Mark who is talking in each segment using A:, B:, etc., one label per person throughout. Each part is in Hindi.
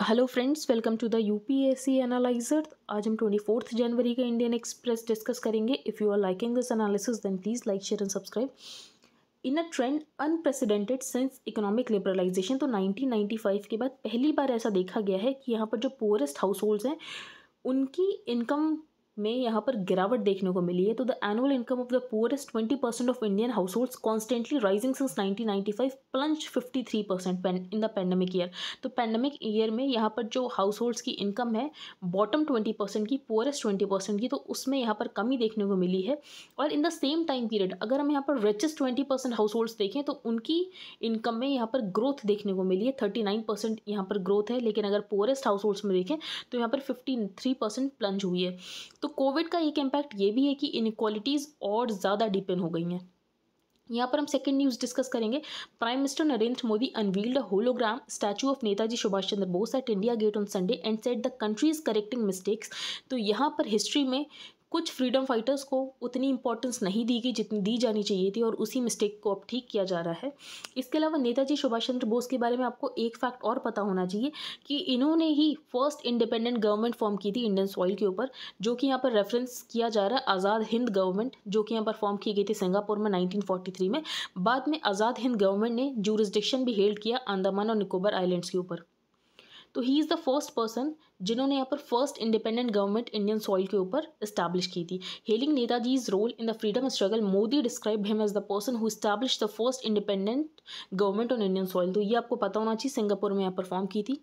A: Hello friends welcome to the UPSC analyser आज हम ट्वेंटी फोर्थ जनवरी का इंडियन एक्सप्रेस डिस्कस करेंगे if you are liking this analysis then please like share and subscribe in a trend unprecedented since economic liberalisation तो 1995 के बाद पहली बार ऐसा देखा गया है कि यहाँ पर जो पुअरेस्ट हाउस होल्ड्स हैं उनकी इनकम में यहाँ पर गिरावट देखने को मिली है तो the annual income of the poorest twenty percent of Indian households constantly rising since nineteen ninety five plunge fifty three percent in the pandemic year तो पैंडमिक ईयर में यहाँ पर जो हाउस होल्ड्स की इनकम है बॉटम ट्वेंटी परसेंट की पुअरेस्ट ट्वेंटी परसेंट की तो उसमें यहाँ पर कमी देखने को मिली है और in the same time period अगर हम यहाँ पर richest twenty percent households देखें तो उनकी इनकम में यहाँ पर ग्रोथ देखने को मिली है थर्टी नाइन परसेंट यहाँ पर ग्रोथ है लेकिन अगर पुअरेस्ट हाउस होल्ड्स में देखें तो यहाँ पर फिफ्टी थ्री परसेंट प्लंज हुई है तो कोविड का एक इम्पैक्ट ये भी है कि इनक्वालिटीज़ और ज़्यादा डिपेन हो गई हैं यहाँ पर हम सेकंड न्यूज़ डिस्कस करेंगे prime minister Narendra Modi unveiled a hologram statue of Netaji Subhash Chandra Bose at India Gate on Sunday and said the country is correcting mistakes तो यहाँ पर हिस्ट्री में कुछ फ्रीडम फाइटर्स को उतनी इंपॉर्टेंस नहीं दी गई जितनी दी जानी चाहिए थी और उसी मिस्टेक को अब ठीक किया जा रहा है इसके अलावा नेताजी सुभाष चंद्र बोस के बारे में आपको एक फैक्ट और पता होना चाहिए कि इन्होंने ही फर्स्ट इंडिपेंडेंट गवर्नमेंट फॉर्म की थी इंडियन सॉइल के ऊपर जो कि यहाँ पर रेफरेंस किया जा रहा है आज़ाद हिंद गवर्नमेंट जो कि यहाँ पर फॉर्म की गई थी सिंगापुर में नाइनटीन में बाद में आज़ाद हिंद गवर्नमेंट ने जूरिस्डिक्शन भी हेल्ड किया अंदामान और निकोबर आइलैंड्स के ऊपर तो he is the first person जिन्होंने यहाँ पर first independent government Indian soil के ऊपर स्टैब्लिश की थी hailing Netaji's role in the freedom struggle Modi describe him as the person who establish the first independent government on Indian soil तो ये आपको पता होना चाहिए सिंगापुर में यहाँ परफॉर्म की थी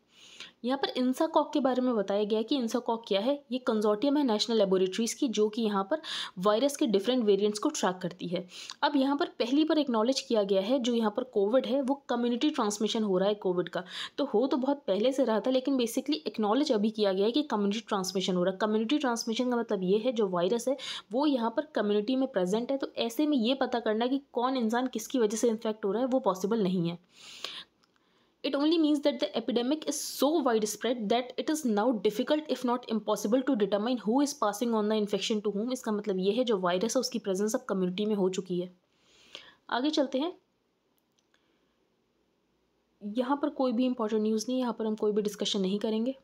A: यहाँ पर इंसा कॉक के बारे में बताया गया कि इंसा कॉक क्या है ये कंजोर्टियम है नेशनल लेबोरेटरीज़ की जो कि यहाँ पर वायरस के डिफरेंट वेरिएंट्स को ट्रैक करती है अब यहाँ पर पहली बार एक्नॉलेज किया गया है जो यहाँ पर कोविड है वो कम्युनिटी ट्रांसमिशन हो रहा है कोविड का तो हो तो बहुत पहले से रहा था लेकिन बेसिकली एक्नॉलेज अभी किया गया है कि कम्युनिटी ट्रांसमिशन हो रहा है कम्युनिटी ट्रांसमिशन का मतलब ये है जो वायरस है वो यहाँ पर कम्युनिटी में प्रेजेंट है तो ऐसे में ये पता करना कि कौन इंसान किसकी वजह से इन्फेक्ट हो रहा है वो पॉसिबल नहीं है It only means that the epidemic so widespread that it is now difficult if not impossible to determine who is passing on the infection to whom इसका मतलब ये है जो वायरस है उसकी प्रेजेंस अब कम्युनिटी में हो चुकी है आगे चलते हैं यहाँ पर कोई भी इम्पोर्टेंट न्यूज़ नहीं यहाँ पर हम कोई भी डिस्कशन नहीं करेंगे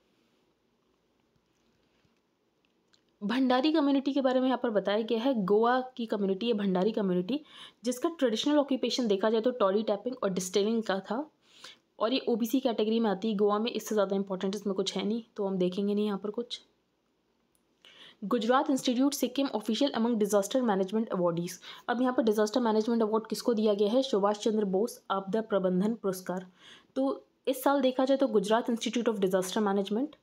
A: भंडारी कम्युनिटी के बारे में यहाँ पर बताया गया है गोवा की कम्युनिटी है भंडारी कम्युनिटी जिसका ट्रेडिशनल ऑक्यूपेशन देखा जाए तो टॉली टैपिंग और डिस्टिलिंग का था और ये ओबीसी कैटेगरी में आती है गोवा में इससे ज़्यादा इंपॉर्टेंट इसमें कुछ है नहीं तो हम देखेंगे नहीं यहाँ पर कुछ Gujarat institute Sikkim official among disaster management awardees अब यहाँ पर डिजास्टर मैनेजमेंट अवार्ड किसको दिया गया है सुभाष चंद्र बोस आपदा प्रबंधन पुरस्कार तो इस साल देखा जाए तो Gujarat institute of disaster management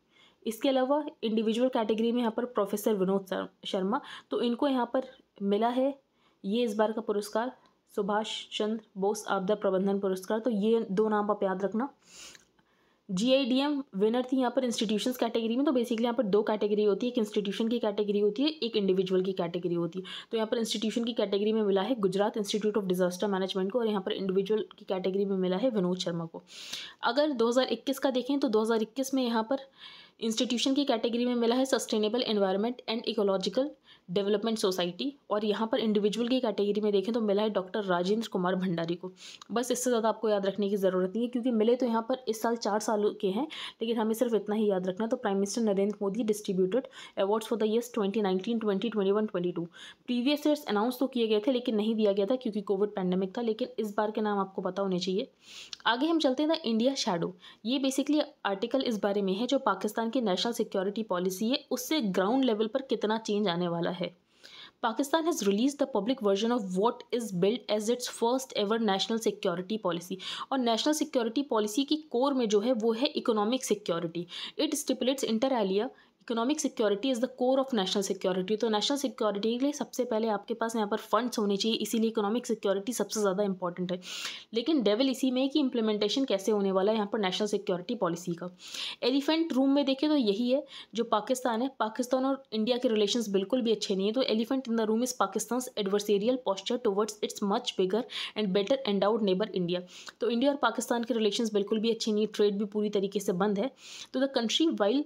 A: इसके अलावा इंडिविजुअल कैटेगरी में यहाँ पर प्रोफेसर विनोद शर्मा तो इनको यहाँ पर मिला है ये इस बार का पुरस्कार सुभाष चंद्र बोस आपदा प्रबंधन पुरस्कार तो ये दो नाम आप याद रखना G I D M winner थी यहाँ पर इंस्टीट्यूशंस कैटेगरी में तो बेसिकली यहाँ पर दो कैटेगरी होती है एक इंस्टीट्यूशन की कैटेगरी होती है एक इंडिविजुअल की कैटेगरी होती है तो यहाँ पर इंस्टीट्यूशन की कैटेगरी में मिला है Gujarat institute of disaster management को और यहाँ पर इंडिविजुअल की कैटेगरी में मिला है विनोद शर्मा को अगर दो का देखें तो दो में यहाँ पर इंस्टीट्यूशन की कैटेगरी में मिला है sustainable environment and ecological development society और यहाँ पर इंडिविजुअल की कैटेगरी में देखें तो मिला है डॉक्टर राजेंद्र कुमार भंडारी को बस इससे ज़्यादा आपको याद रखने की ज़रूरत नहीं है क्योंकि मिले तो यहाँ पर इस साल चार सालों के हैं लेकिन हमें सिर्फ इतना ही याद रखना तो prime minister Narendra Modi distributed awards for the years twenty nineteen twenty twenty one twenty two previous years announce तो किए गए थे लेकिन नहीं दिया गया था क्योंकि कोविड पैंडमिक था लेकिन इस बार के नाम आपको पता होने चाहिए आगे हम चलते हैं द इंडिया शेडो ये बेसिकली आर्टिकल इस बारे में है जो पाकिस्तान की नेशनल सिक्योरिटी पॉलिसी है उससे ग्राउंड लेवल पर कितना चेंज आने वाला है Pakistan has release the public version of what is billed as its first ever national security policy और नेशनल सिक्योरिटी पॉलिसी की कोर में जो है वो है economic security it stipulates inter alia economic security is the core of national security तो नेशनल सिक्योरिटी के लिए सबसे पहले आपके पास यहाँ पर फंड्स होने चाहिए इसीलिए इकोनॉमिक सिक्योरिटी सबसे ज़्यादा इंपॉर्टेंट है लेकिन डेवल इसी में है कि इंप्लीमेंटेशन कैसे होने वाला है यहाँ पर नेशनल सिक्योरिटी पॉलिसी का एलिफेंट रूम में देखें तो यही है जो पाकिस्तान है पाकिस्तान और इंडिया के रिलेशन बिल्कुल भी अच्छे नहीं है तो elephant in the room is Pakistan adversarial posture towards its much bigger and better and out neighbour India तो इंडिया और पाकिस्तान के रिलेशन बिल्कुल भी अच्छे नहीं है ट्रेड भी पूरी तरीके से बंद है तो the country while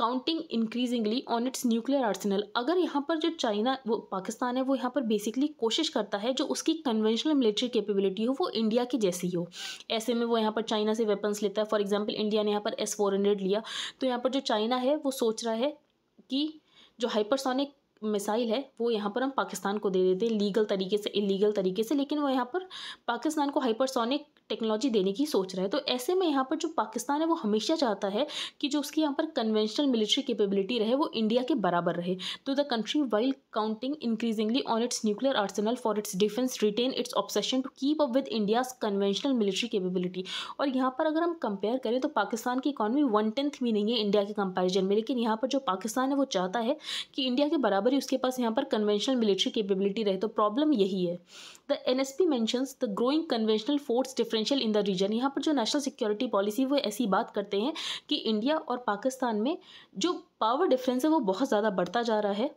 A: counting increasingly on its nuclear arsenal अगर यहाँ पर जो चाइना वो पाकिस्तान है वो यहाँ पर बेसिकली कोशिश करता है जो उसकी कन्वेंशनल मिलिट्री कैपेबिलिटी हो वो इंडिया की जैसी हो ऐसे में वो यहाँ पर चाइना से वेपन्स लेता है फॉर एग्जाम्पल इंडिया ने यहाँ पर एस फोर हंड्रेड लिया तो यहाँ पर जो चाइना है वो सोच रहा है कि जो हाइपरसोनिक मिसाइल है वो यहाँ पर हम पाकिस्तान को दे देते हैं लीगल तरीके से इलीगल तरीके से लेकिन वो यहाँ पर पाकिस्तान को हाइपरसोनिक टेक्नोलॉजी देने की सोच रहा है तो ऐसे में यहाँ पर जो पाकिस्तान है वो हमेशा चाहता है कि जो उसकी यहाँ पर कन्वेंशनल मिलिट्री कैपेबिलिटी रहे वो इंडिया के बराबर रहे तो the country wild counting increasingly on its nuclear arsenal for its defence retain its obsession to keep up with India's conventional military capability और यहाँ पर अगर हम कंपेयर करें तो पाकिस्तान की इकॉनमी वन टेंथ भी नहीं है इंडिया के कंपैरिजन में लेकिन यहाँ पर जो पाकिस्तान है वो चाहता है कि इंडिया के बराबर ही उसके पास यहाँ पर कन्वेंशनल मिलिट्री केपेबिलिटी रहे तो प्रॉब्लम यही है the N S P mentions the growing conventional force differential in the region यहाँ पर जो नेशनल सिक्योरिटी पॉलिसी वो ऐसी बात करते हैं कि इंडिया और पाकिस्तान में जो पावर डिफरेंस है वो बहुत ज़्यादा बढ़ता जा रहा है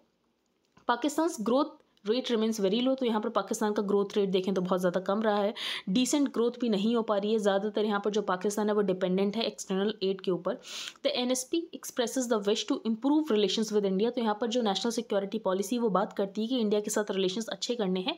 A: Pakistan growth rate remains very low तो यहाँ पर पाकिस्तान का ग्रोथ रेट देखें तो बहुत ज़्यादा कम रहा है डिसेंट ग्रोथ भी नहीं हो पा रही है ज़्यादातर यहाँ पर जो पाकिस्तान है वो डिपेंडेंट है एक्सटर्नल एड के ऊपर the N S P expresses the wish to improve relation with India तो यहाँ पर जो नेशनल सिक्योरिटी पॉलिसी वो बात करती है कि इंडिया के साथ रिलेशन अच्छे करने हैं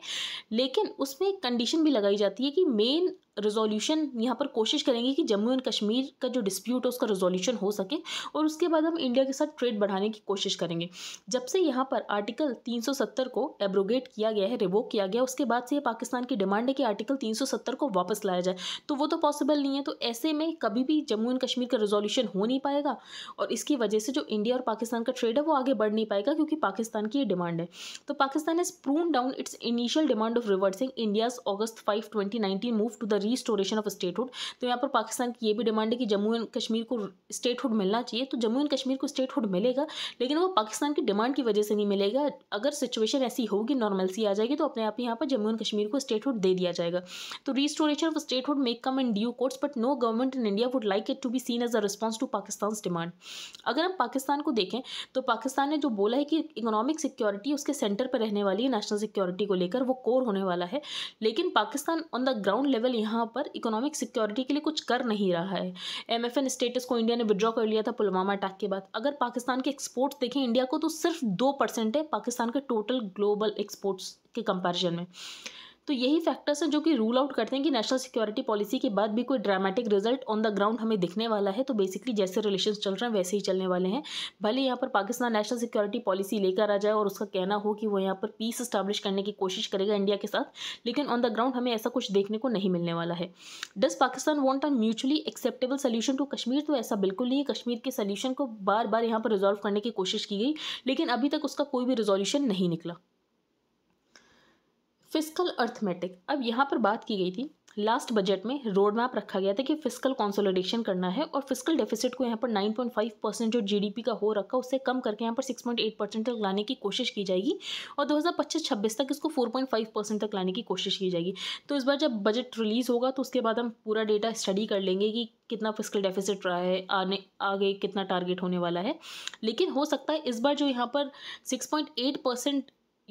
A: लेकिन उसमें एक कंडीशन भी लगाई जाती है कि मेन रिजोल्यूशन यहाँ पर कोशिश करेंगे कि जम्मू एंड कश्मीर का जो डिस्प्यूट है उसका रिजोल्यूशन हो सके और उसके बाद हम इंडिया के साथ ट्रेड बढ़ाने की कोशिश करेंगे जब से यहाँ पर आर्टिकल 370 को एब्रोगेट किया गया है रिवोक किया गया उसके बाद से ये पाकिस्तान की डिमांड है कि आर्टिकल 370 को वापस लाया जाए तो वो तो पॉसिबल नहीं है तो ऐसे में कभी भी जम्मू एंड कश्मीर का रिजोल्यूशन हो नहीं पाएगा और इसकी वजह से जो इंडिया और पाकिस्तान का ट्रेड है वो आगे बढ़ नहीं पाएगा क्योंकि पाकिस्तान की ये डिमांड है तो Pakistan is prune down its initial demand of reversing India's August five twenty move to the restoration of statehood तो यहाँ पर पाकिस्तान की ये भी डिमांड है कि जम्मू एंड कश्मीर को स्टेटहुड मिलना चाहिए तो जम्मू एंड कश्मीर को स्टेटहुड मिलेगा लेकिन वो पाकिस्तान की डिमांड की वजह से नहीं मिलेगा अगर सिचुएशन ऐसी होगी नॉर्मल सी आ जाएगी तो अपने आप ही यहाँ पर जम्मू एंड कश्मीर को स्टेटहुड दे दिया जाएगा तो restoration of statehood make come in due courts but no government in India would like it to be seen as a response to Pakistan demand अगर हम पाकिस्तान को देखें तो पाकिस्तान ने जो बोला है कि इकोनॉमिक सिक्योरिटी उसके सेंटर पर रहने वाली है नेशनल सिक्योरिटी को लेकर वो कोर होने वाला है लेकिन Pakistan on the ground level यहाँ यहाँ पर इकोनॉमिक सिक्योरिटी के लिए कुछ कर नहीं रहा है एमएफएन स्टेटस को इंडिया ने विड्रॉ कर लिया था पुलवामा अटैक के बाद अगर पाकिस्तान के एक्सपोर्ट्स देखें इंडिया को तो सिर्फ दो परसेंट है पाकिस्तान के टोटल ग्लोबल एक्सपोर्ट्स के कंपेरिजन में तो यही फैक्टर्स हैं जो कि रूल आउट करते हैं कि नेशनल सिक्योरिटी पॉलिसी के बाद भी कोई dramatic result on the ground हमें दिखने वाला है तो बेसिकली जैसे रिलेशन चल रहे हैं वैसे ही चलने वाले हैं भले यहाँ पर पाकिस्तान नेशनल सिक्योरिटी पॉलिसी लेकर आ जाए और उसका कहना हो कि वो यहाँ पर पीस स्टैब्लिश करने की कोशिश करेगा इंडिया के साथ लेकिन ऑन द ग्राउंड हमें ऐसा कुछ देखने को नहीं मिलने वाला है does Pakistan want a mutually acceptable solution to Kashmir तो ऐसा बिल्कुल नहीं है कश्मीर के सोल्यूशन को बार बार यहाँ पर रिजॉल्व करने की कोशिश की गई लेकिन अभी तक उसका कोई भी रिजोल्यूशन नहीं निकला फिजिकल अर्थमेटिक अब यहाँ पर बात की गई थी लास्ट बजट में रोड मैप रखा गया था कि फिजिकल कॉन्सोलिडेशन करना है और फिजिकल डेफिसिट को यहाँ पर 9.5 परसेंट जो जीडीपी का हो रखा उससे कम करके यहाँ पर 6.8 परसेंट तक लाने की कोशिश की जाएगी और 2025-26 तक इसको 4.5 परसेंट तक लाने की कोशिश की जाएगी तो इस बार जब बजट रिलीज़ होगा तो उसके बाद हम पूरा डेटा स्टडी कर लेंगे कि कितना फिजिकल डेफिसिट रहा है आने आगे कितना टारगेट होने वाला है लेकिन हो सकता है इस बार जो यहाँ पर सिक्स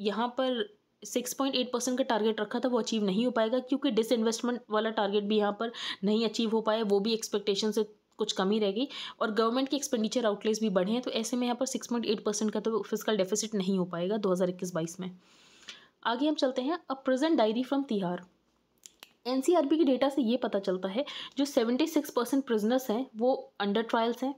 A: यहाँ पर सिक्स पॉइंट एट परसेंट का टारगेट रखा था वो अचीव नहीं हो पाएगा क्योंकि डिसइन्वेस्टमेंट वाला टारगेट भी यहाँ पर नहीं अचीव हो पाया वो भी एक्सपेक्टेशन से कुछ कमी रह गई और गवर्नमेंट के एक्सपेंडिचर आउटलेस भी बढ़े हैं तो ऐसे में यहाँ पर सिक्स पॉइंट एट परसेंट का तो फिजिकल डेफिसिट नहीं हो पाएगा दो हज़ार इक्कीस बाईस में आगे हम चलते हैं a present diary from Tihar N K data से ये पता चलता है जो सेवेंटी सिक्स परसेंट प्रिजनर्स हैं वो अंडर ट्रायल्स हैं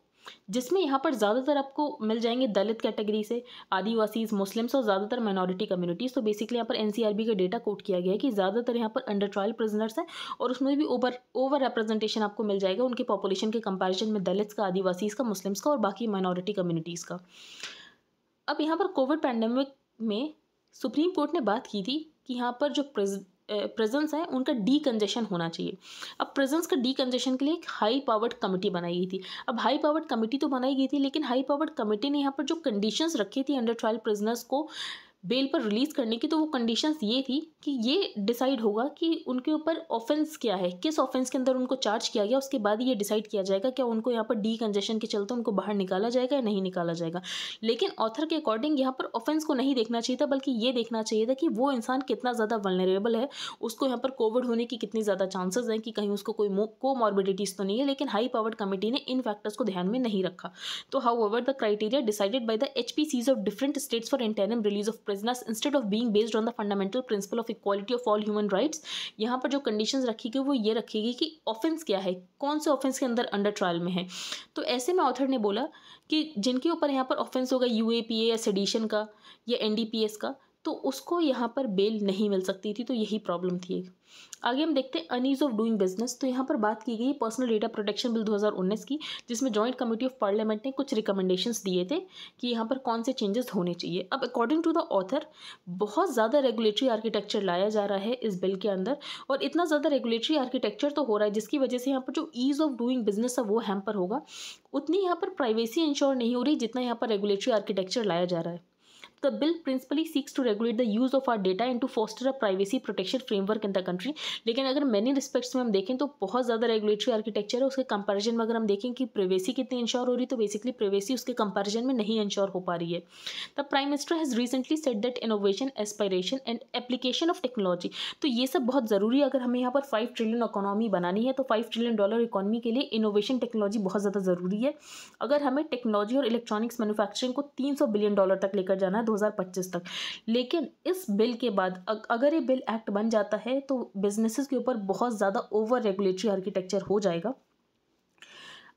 A: जिसमें यहाँ पर ज़्यादातर आपको मिल जाएंगे दलित कैटेगरी से आदिवासीज़ मुस्लिम्स और ज़्यादातर माइनॉरिटी कम्युनिटीज़ तो बेसिकली यहाँ पर एन का डेटा कोट किया गया है कि ज़्यादातर यहाँ पर अंडर ट्रायल प्रिजनर्स हैं और उसमें भी ओवर ओवर रिप्रेजेंटेशन आपको मिल जाएगा उनके पॉपुलेशन के कंपेरिजन में दलित्स का आदिवासीज़ का मुस्लिम्स का और बाकी माइनॉरिटी कम्युनिटीज़ का अब यहाँ पर कोविड पैंडमिक में सुप्रीम कोर्ट ने बात की थी कि यहाँ पर जो प्रेजेंस है उनका डी कंजेशन होना चाहिए अब प्रेजेंस का डी कंजेशन के लिए एक हाई पावर्ड कमेटी बनाई गई थी अब हाई पावर्ड कमेटी तो बनाई गई थी लेकिन हाई पावर्ड कमेटी ने यहाँ पर जो कंडीशंस रखी थी अंडर ट्रायल प्रिजनर्स को बेल पर रिलीज़ करने की तो वो कंडीशंस ये थी कि ये डिसाइड होगा कि उनके ऊपर ऑफेंस क्या है किस ऑफेंस के अंदर उनको चार्ज किया गया उसके बाद ये डिसाइड किया जाएगा क्या उनको यहाँ पर डी कंजेशन के चलते उनको बाहर निकाला जाएगा या नहीं निकाला जाएगा लेकिन ऑथर के अकॉर्डिंग यहाँ पर ऑफेंस को नहीं देखना चाहिए था बल्कि ये देखना चाहिए था कि वो इंसान कितना ज़्यादा वनरेबल है उसको यहाँ पर कोविड होने की कितनी ज़्यादा चांसेज हैं कि कहीं उसको कोई को मॉर्बिडिटीज़ तो नहीं है लेकिन हाई पावर्ड कमेटी ने इन फैक्टर्स को ध्यान में नहीं रखा तो how the criteria decided by the H of different states for interim release of prisoners instead of being based on the fundamental principle of equality of all human rights यहाँ पर जो कंडीशंस रखी गई वो ये रखी गई कि ऑफेंस क्या है कौन से ऑफेंस के अंदर अंडर ट्रायल में है तो ऐसे में ऑथर ने बोला कि जिनके ऊपर यहाँ पर ऑफेंस होगा यू या सेडिशन का या एन का तो उसको यहाँ पर बेल नहीं मिल सकती थी तो यही प्रॉब्लम थी एक आगे हम देखते हैं अनईज ऑफ डूइंग बिजनेस तो यहाँ पर बात की गई पर्सनल डेटा प्रोटेक्शन बिल 2019 की जिसमें जॉइंट कमेटी ऑफ पार्लियामेंट ने कुछ रिकमेंडेशंस दिए थे कि यहाँ पर कौन से चेंजेस होने चाहिए अब अकॉर्डिंग टू द ऑथर बहुत ज़्यादा रेगुलेटरी आर्किटेक्चर लाया जा रहा है इस बिल के अंदर और इतना ज़्यादा रेगुलेटरी आर्किटेक्चर तो हो रहा है जिसकी वजह से यहाँ पर जो ईज़ ऑफ डूइंग बिजनेस है वो हैम्पर होगा उतनी यहाँ पर प्राइवेसी इंश्योर नहीं हो रही जितना यहाँ पर रेगुलेटरी आर्किटेक्चर लाया जा रहा है the bill principally seeks to regulate the use of our data and to foster a privacy protection framework in the country लेकिन अगर मैनी रिस्पेक्ट्स में हम देखें तो बहुत ज़्यादा रेगुलेटरी आर्किटेक्चर है उसके कंपैरिजन में अगर हम देखें कि प्रिवेसी कितनी इंश्योर हो रही है तो बेसिकली प्रिवेसी उसके कंपैरिजन में नहीं इंश्योर हो पा रही है the prime minister has recently said that innovation aspiration and application of technology तो ये सब बहुत ज़रूरी है अगर हमें यहाँ पर फाइव ट्रिलियन इकोनॉमी बनानी है तो फाइव ट्रिलियन डॉलर इकोनॉमी के लिए इनोवेशन टेक्नोलॉजी बहुत ज़्यादा ज़रूरी है अगर हमें टेक्नोलॉजी और इलेक्ट्रॉनिक्स मैन्युफैक्चरिंग को तीन सौ बिलियन डॉलर तक लेकर जाना है 2025 तक लेकिन इस बिल के बाद अगर ये बिल एक्ट बन जाता है तो बिजनेसेस के ऊपर बहुत ज़्यादा ओवर रेगुलेटरी आर्किटेक्चर हो जाएगा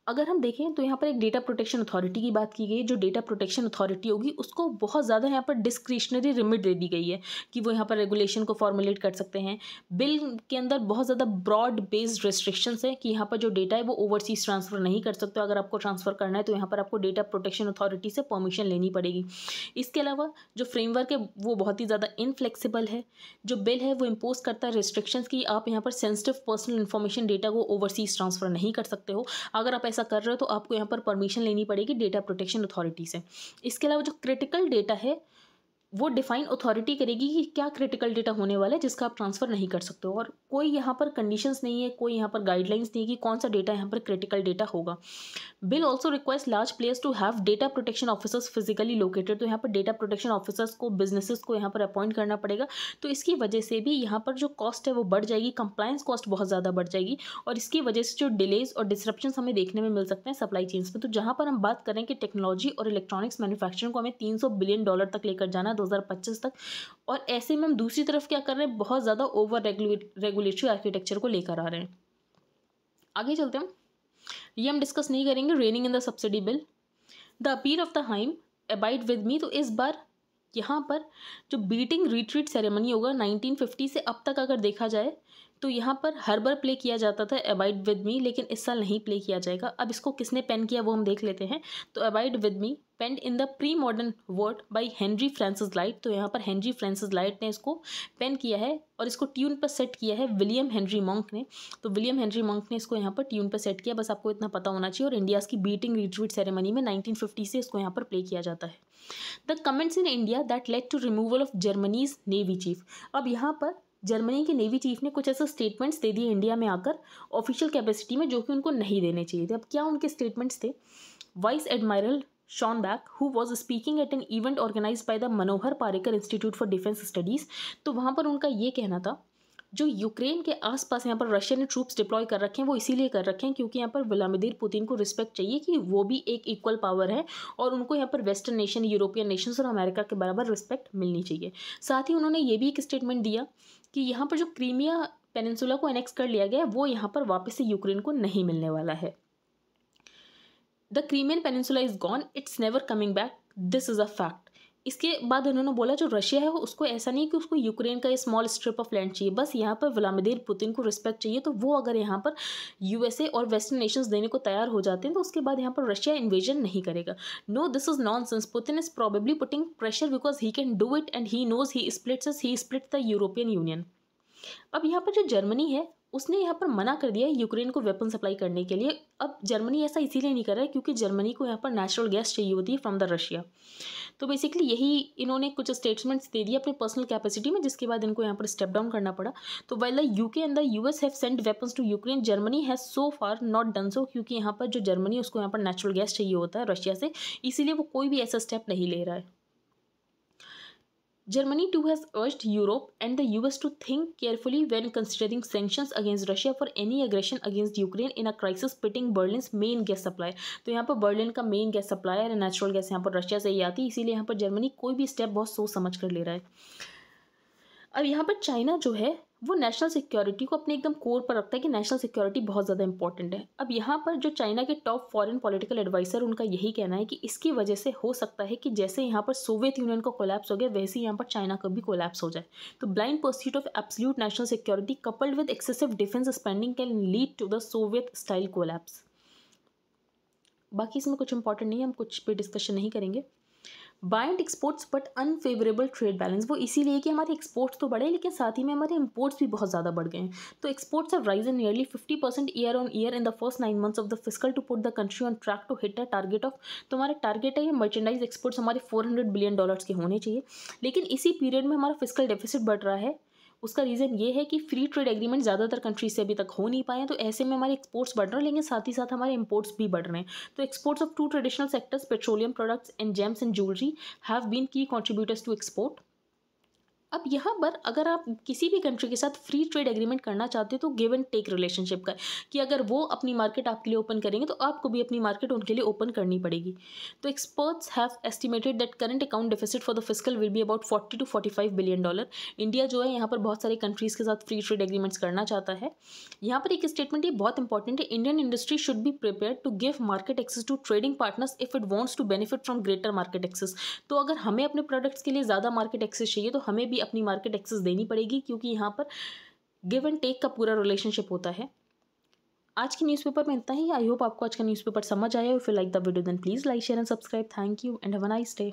A: अगर हम देखें तो यहाँ पर एक डेटा प्रोटेक्शन अथॉरिटी की बात की गई है जो डेटा प्रोटेक्शन अथॉरिटी होगी उसको बहुत ज़्यादा यहाँ पर डिस्क्रिशनरी रिमिट दे दी गई है कि वो यहाँ पर रेगुलेशन को फॉर्मुलेट कर सकते हैं बिल के अंदर बहुत ज़्यादा ब्रॉड बेस्ड रिस्ट्रिक्शंस है कि यहाँ पर जो डेटा है वो ओवरसीज ट्रांसफ़र नहीं कर सकते अगर आपको ट्रांसफ़र करना है तो यहाँ पर आपको डेटा प्रोटेक्शन अथॉरिटी से परमिशन लेनी पड़ेगी इसके अलावा जो फ्रेमवर्क है वो बहुत ही ज़्यादा इनफ्लेक्सीबल है जो बिल है वो इम्पोज करता है रेस्ट्रिक्शन की आप यहाँ पर सेंसिटिव पर्सनल इन्फॉर्मेशन डेटा को ओवरसीज ट्रांसफ़र नहीं कर सकते हो अगर आप ऐसा कर रहे हो तो आपको यहाँ पर परमिशन लेनी पड़ेगी डेटा प्रोटेक्शन अथॉरिटी से इसके अलावा जो क्रिटिकल डेटा है वो डिफाइन अथॉरिटी करेगी कि क्या क्रिटिकल डेटा होने वाला है जिसका आप ट्रांसफ़र नहीं कर सकते हो और कोई यहाँ पर कंडीशंस नहीं है कोई यहाँ पर गाइडलाइंस नहीं है कि कौन सा डेटा यहाँ पर क्रिटिकल डेटा होगा bill also request large players to have data protection officers physically located तो यहाँ पर डेटा प्रोटेक्शन ऑफिसर्स को बिजनेसिस को यहाँ पर अपॉइंट करना पड़ेगा तो इसकी वजह से भी यहाँ पर जो कॉस्ट है वो बढ़ जाएगी कंप्लायंस कॉस्ट बहुत ज़्यादा बढ़ जाएगी और इसकी वजह से जो डिलेज और डिस्क्रप्शन हमें देखने में मिल सकते हैं सप्लाई चेन्स में तो जहाँ पर हम बात करें कि टेक्नोलॉजी और इलेक्ट्रॉनिक्स मैनुफैक्चरिंग को हमें तीन बिलियन डॉलर तक लेकर जाना 2025 तक और ऐसे में हम दूसरी तरफ क्या कर रहे हैं बहुत ज़्यादा ओवर रेगुलेटरी आर्किटेक्चर को लेकर आ रहे हैं आगे चलते हैं ये हम डिस्कस नहीं करेंगे reining in the subsidy bill the appeal of the hymn abide with me तो इस बार यहाँ पर जो बीटिंग रिट्रीट सेरेमनी होगा 1950 से अब तक अगर देखा जाए तो यहाँ पर हर बार प्ले किया जाता था अबाइड विद मी लेकिन इस साल नहीं प्ले किया जाएगा अब इसको किसने पेन किया वो हम देख लेते हैं तो abide with me penned in the pre modern word by Henry Francis Lyte तो यहाँ पर हेनरी फ्रांसिस लाइट ने इसको पेन किया है और इसको ट्यून पर सेट किया है विलियम हेनरी मॉन्क ने तो विलियम हेनरी मॉन्क ने इसको यहाँ पर ट्यून पर सेट किया बस आपको इतना पता होना चाहिए और इंडियाज़ की बीटिंग रिट्रीट सेरेमनी में 1950 से इसको यहाँ पर प्ले किया जाता है the comments in India that led to removal of Germany's navy chief अब यहाँ पर जर्मनी के नेवी चीफ ने कुछ ऐसे स्टेटमेंट्स दे दिए इंडिया में आकर ऑफिशियल कैपेसिटी में जो कि उनको नहीं देने चाहिए थे अब क्या उनके स्टेटमेंट्स थे vice admiral Back who was speaking at an event organise by the Manohar Parrikar institute for defence studies तो वहाँ पर उनका ये कहना था जो यूक्रेन के आसपास यहाँ पर रशिया ने ट्रूप्स डिप्लॉय कर रखे हैं वो इसीलिए कर रखे हैं क्योंकि यहाँ पर व्लामिदिर पुतिन को रिस्पेक्ट चाहिए कि वो भी एक इक्वल पावर है और उनको यहाँ पर वेस्टर्न नेशन यूरोपियन नेशंस और अमेरिका के बराबर रिस्पेक्ट मिलनी चाहिए साथ ही उन्होंने ये भी एक स्टेटमेंट दिया कि यहाँ पर जो क्रीमिया पेनिनसुला को एनेक्स कर लिया गया वो यहाँ पर वापस से यूक्रेन को नहीं मिलने वाला है the Crimean peninsula is gone it's never coming back this is a fact इसके बाद उन्होंने बोला जो रशिया है उसको ऐसा नहीं कि उसको यूक्रेन का स्मॉल स्ट्रिप ऑफ लैंड चाहिए बस यहाँ पर व्लामिदिर पुतिन को रिस्पेक्ट चाहिए तो वो अगर यहाँ पर यूएसए और वेस्टर्न नेशंस देने को तैयार हो जाते हैं तो उसके बाद यहाँ पर रशिया इन्वेजन नहीं करेगा no this is nonsense Putin is probably putting pressure because he can do it and he knows he splits he split the European Union अब यहाँ पर जो जर्मनी है उसने यहाँ पर मना कर दिया है यूक्रेन को वेपन सप्लाई करने के लिए अब जर्मनी ऐसा इसीलिए नहीं कर रहा है क्योंकि जर्मनी को यहाँ पर नेचुरल गैस चाहिए होती है फ्रॉम द रशिया तो बेसिकली यही इन्होंने कुछ स्टेटमेंट्स दे दिए अपने पर्सनल कैपेसिटी में जिसके बाद इनको यहाँ पर स्टेप डाउन करना पड़ा तो well the UK and the US have send weapons to Ukraine Germany has so far not done so क्योंकि यहाँ पर जो जर्मनी उसको यहाँ पर नेचुरल गैस चाहिए होता है रशिया से इसीलिए वो कोई भी ऐसा स्टेप नहीं ले रहा है Germany too has urged Europe and the US to think carefully when considering sanctions against Russia for any aggression against Ukraine in a crisis pitting Berlin's main gas supply. तो यहाँ पर बर्लिन का मेन गैस सप्लायर है नेचुरल गैस यहाँ पर रशिया से ही आती है इसीलिए यहाँ पर जर्मनी कोई भी स्टेप बहुत सोच समझ कर ले रहा है अब यहाँ पर चाइना जो है वो नेशनल सिक्योरिटी को अपने एकदम कोर पर रखता है कि नेशनल सिक्योरिटी बहुत ज़्यादा इंपॉर्टेंट है अब यहाँ पर जो चाइना के टॉप फॉरेन पॉलिटिकल एडवाइसर उनका यही कहना है कि इसकी वजह से हो सकता है कि जैसे यहाँ पर सोवियत यूनियन को कोलैप्स हो गया वैसे यहाँ पर चाइना का भी कोलैप्स हो जाए तो blind pursuit of absolute national security coupled with excessive defence spending can lead to the Soviet style collapse बाकी इसमें कुछ इंपॉर्टेंट नहीं है हम कुछ भी डिस्कशन नहीं करेंगे bind exports but unfavourable trade balance वो इसीलिए कि हमारे एक्सपोर्ट्स तो बढ़े लेकिन साथ ही में हमारे इम्पोर्ट्स भी बहुत ज़्यादा बढ़ गए हैं तो exports have in nearly fifty percent year on year in the first nine months of the physical to put the country on track to hit a target of तो हमारा टारगेट है ये मर्चेंडाइज एक्सपोर्ट्स हमारे फोर हंड्रेड बिलियन डॉलर्स के होने चाहिए लेकिन इसी पीरियड में हमारा फिजिकल डेफिसिट बढ़ रहा है उसका रीज़न ये है कि फ्री ट्रेड एग्रीमेंट ज़्यादातर कंट्रीज से अभी तक हो नहीं पाए तो ऐसे में हमारे एक्सपोर्ट्स बढ़ रहे हैं लेकिन साथ ही साथ हमारे इम्पोर्ट्स भी बढ़ रहे हैं तो exports of two traditional sectors petroleum products and gems and jewellery have been key contributors to export अब यहाँ पर अगर आप किसी भी कंट्री के साथ फ्री ट्रेड एग्रीमेंट करना चाहते हो तो गिव एंड टेक रिलेशनशिप का कि अगर वो अपनी मार्केट आपके लिए ओपन करेंगे तो आपको भी अपनी मार्केट उनके लिए ओपन करनी पड़ेगी तो experts have estimated that current account deficit for the physical will be about forty two forty five billion dollar India जो है यहाँ पर बहुत सारे कंट्रीज़ के साथ फ्री ट्रेड एग्रीमेंट्स करना चाहता है यहाँ पर एक स्टेटमेंट ये बहुत इंपॉर्टेंट है Indian industry should be prepare to give market access to trading partners if it wants to benefit from greater market access तो अगर हमें अपने प्रोडक्ट्स के लिए ज़्यादा मार्केट एक्सेस चाहिए तो हमें भी अपनी मार्केट एक्सेस देनी पड़ेगी क्योंकि यहाँ पर गिव एंड टेक का पूरा रिलेशनशिप होता है आज न्यूज न्यूज़पेपर में इतना ही आई होप आपको आज का न्यूज़पेपर समझ आया if you like the video then please like share and subscribe thank you and have a nice day